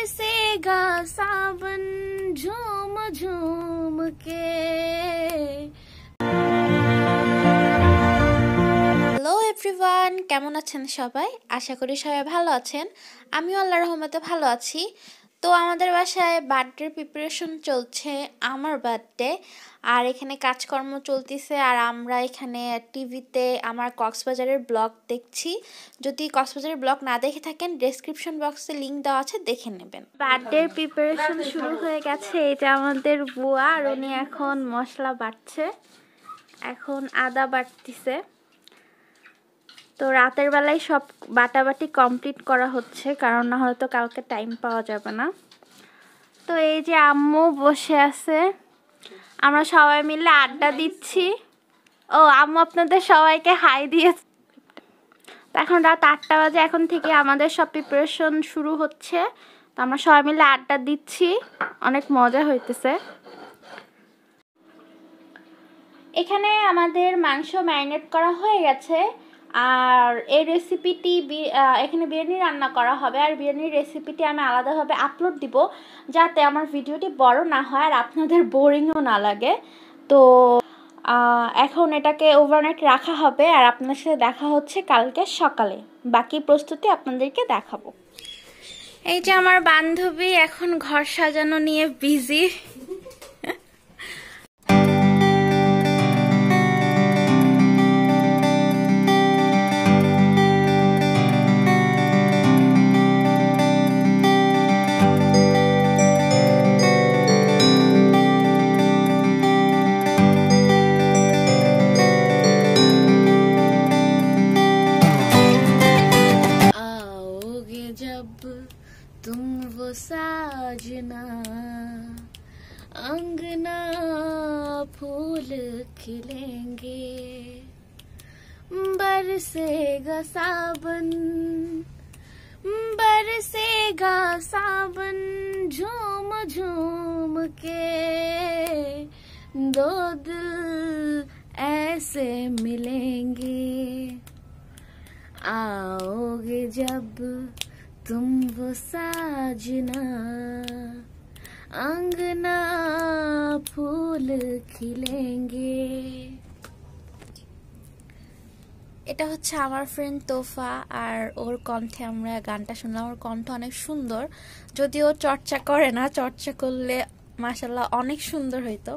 बरसेगा सावन झूम झूम के এভরিওয়ান কেমন আছেন সবাই আশা করি সবাই ভালো আছেন আমিও আল্লাহ রহমতে ভালো আছি তো আমাদের বাসায় বার্থডের প্রিপারেশন চলছে আমার বার্থডে আর এখানে কাজকর্ম চলতেছে আর আমরা এখানে টিভিতে আমার কক্সবাজারের ব্লগ দেখছি যদি কক্সবাজারের ব্লগ না দেখে থাকেন ডেসক্রিপশন বক্সে লিঙ্ক দেওয়া আছে দেখে নেবেন বার্থডের প্রিপারেশন শুরু হয়ে গেছে এটা আমাদের বুয়া আর উনি এখন মশলা বাড়ছে এখন আদা বাড়তিছে তো রাতের বেলায় সব বাটাবাটি কমপ্লিট করা হচ্ছে কারণ না হয়তো কালকে টাইম পাওয়া যাবে না তো এই যে আম্মু বসে আছে আমরা সবাই মিলে আড্ডা দিচ্ছি ও আম্মু আপনাদের সবাইকে হাই দিয়েছে এখন রাত আটটা বাজে এখন থেকে আমাদের সব প্রিপারেশন শুরু হচ্ছে তো আমরা সবাই মিলে আড্ডা দিচ্ছি অনেক মজা হইতেছে এখানে আমাদের মাংস ম্যারিনেট করা হয়ে গেছে আর এই রেসিপিটি এখানে বিরিয়ানি রান্না করা হবে আর বিরিয়ানির রেসিপিটি আমি আলাদাভাবে আপলোড দিব যাতে আমার ভিডিওটি বড় না হয় আর আপনাদের বোরিংও না লাগে তো এখন এটাকে ওভারনাইট রাখা হবে আর আপনার সাথে দেখা হচ্ছে কালকে সকালে বাকি প্রস্তুতি আপনাদেরকে দেখাবো এই যে আমার বান্ধবী এখন ঘর সাজানো নিয়ে বিজি जब तुम वो साजना अंगना फूल खिलेंगे बरसेगा साबन बरसेगा साबन झूम झूम के दो ऐसे मिलेंगे आओगे जब तुम वो साजना अंगना फूल खिलेंगे এটা হচ্ছে আমার ফ্রেন্ড তোফা আর ওর কণ্ঠে আমরা গানটা শুনলাম ওর কণ্ঠ অনেক সুন্দর যদিও চর্চা করে না চর্চা করলে মাসাল্লাহ অনেক সুন্দর হইতো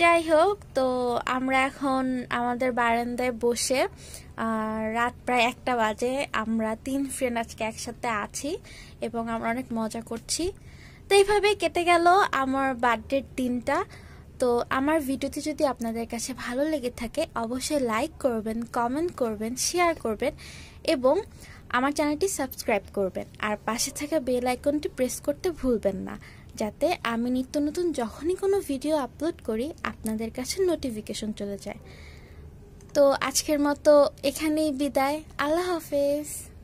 যাই হোক তো আমরা এখন আমাদের বারান্দায় বসে রাত প্রায় একটা বাজে আমরা তিন ফ্রেন্ড আজকে একসাথে আছি এবং আমরা অনেক মজা করছি তো এইভাবে কেটে গেল আমার বার্থডের দিনটা তো আমার ভিডিওটি যদি আপনাদের কাছে ভালো লেগে থাকে অবশ্যই লাইক করবেন কমেন্ট করবেন শেয়ার করবেন এবং আমার চ্যানেলটি সাবস্ক্রাইব করবেন আর পাশে থাকা বেল আইকনটি প্রেস করতে ভুলবেন না যাতে আমি নিত্য নতুন যখনই কোনো ভিডিও আপলোড করি আপনাদের কাছে নোটিফিকেশন চলে যায় তো আজকের মতো এখানেই বিদায় আল্লাহ হাফেজ